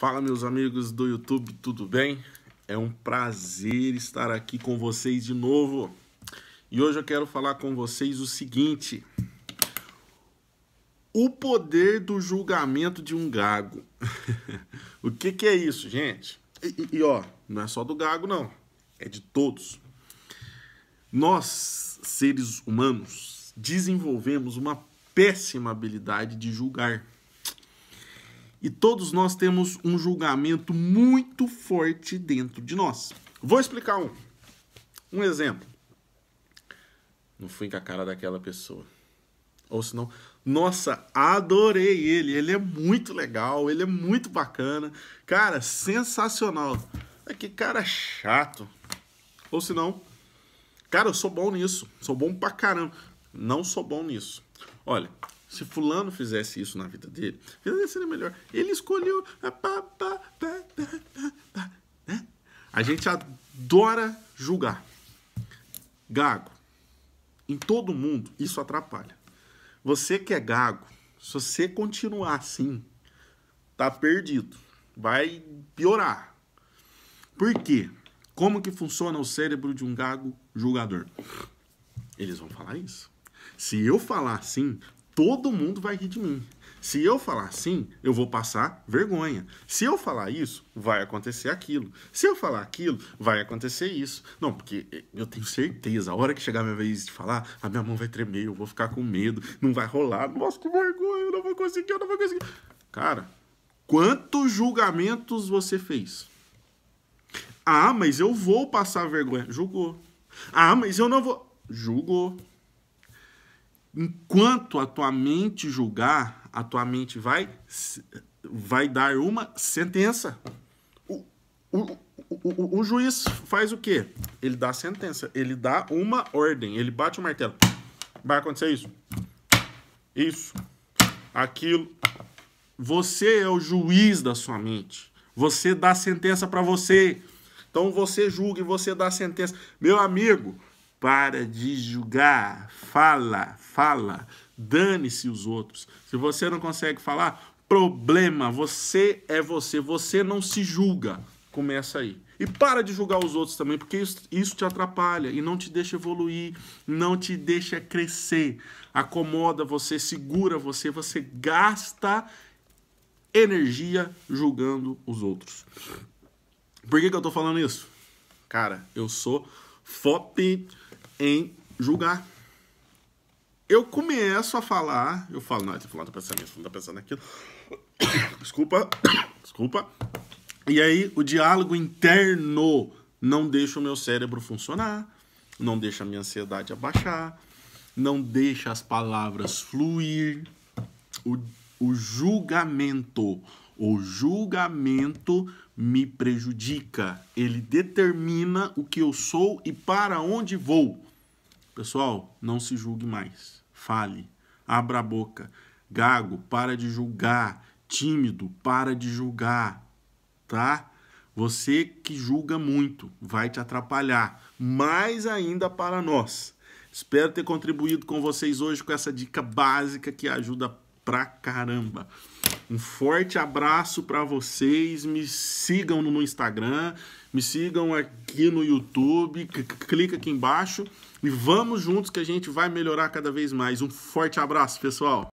Fala meus amigos do YouTube, tudo bem? É um prazer estar aqui com vocês de novo. E hoje eu quero falar com vocês o seguinte: o poder do julgamento de um gago. o que, que é isso, gente? E, e, e ó, não é só do gago, não. É de todos. Nós, seres humanos, desenvolvemos uma péssima habilidade de julgar e todos nós temos um julgamento muito forte dentro de nós. Vou explicar um. Um exemplo. Não fui com a cara daquela pessoa. Ou senão, nossa, adorei ele. Ele é muito legal, ele é muito bacana. Cara, sensacional. É que cara chato. Ou senão, cara, eu sou bom nisso. Sou bom pra caramba. Não sou bom nisso. Olha, se fulano fizesse isso na vida dele, a vida dele seria melhor. Ele escolheu. Né? A gente adora julgar. Gago. Em todo mundo, isso atrapalha. Você que é gago, se você continuar assim, tá perdido. Vai piorar. Por quê? Como que funciona o cérebro de um gago julgador? Eles vão falar isso. Se eu falar assim, todo mundo vai rir de mim. Se eu falar assim, eu vou passar vergonha. Se eu falar isso, vai acontecer aquilo. Se eu falar aquilo, vai acontecer isso. Não, porque eu tenho certeza, a hora que chegar a minha vez de falar, a minha mão vai tremer, eu vou ficar com medo, não vai rolar. Nossa, que vergonha, eu não vou conseguir, eu não vou conseguir. Cara, quantos julgamentos você fez? Ah, mas eu vou passar vergonha. Julgou. Ah, mas eu não vou. Julgou enquanto a tua mente julgar, a tua mente vai, vai dar uma sentença. O, o, o, o, juiz faz o quê? Ele dá sentença, ele dá uma ordem, ele bate o martelo. Vai acontecer isso, isso, aquilo. Você é o juiz da sua mente. Você dá sentença para você. Então você julga e você dá sentença. Meu amigo, para de julgar. Fala, fala. Dane-se os outros. Se você não consegue falar, problema. Você é você. Você não se julga. Começa aí. E para de julgar os outros também, porque isso, isso te atrapalha e não te deixa evoluir, não te deixa crescer. Acomoda você, segura você, você gasta energia julgando os outros. Por que, que eu tô falando isso? Cara, eu sou FOP em julgar. Eu começo a falar, eu falo, não, esse fulano tá pensando isso, fulano tá pensando aquilo. Desculpa, desculpa. E aí o diálogo interno não deixa o meu cérebro funcionar, não deixa a minha ansiedade abaixar, não deixa as palavras fluir. O, o julgamento, o julgamento me prejudica, ele determina o que eu sou e para onde vou. Pessoal, não se julgue mais. Fale. Abra a boca. Gago, para de julgar. Tímido, para de julgar. Tá? Você que julga muito vai te atrapalhar. Mais ainda para nós. Espero ter contribuído com vocês hoje com essa dica básica que ajuda pra caramba. Um forte abraço para vocês. Me sigam no Instagram, me sigam aqui no YouTube. Clica aqui embaixo e vamos juntos que a gente vai melhorar cada vez mais. Um forte abraço, pessoal.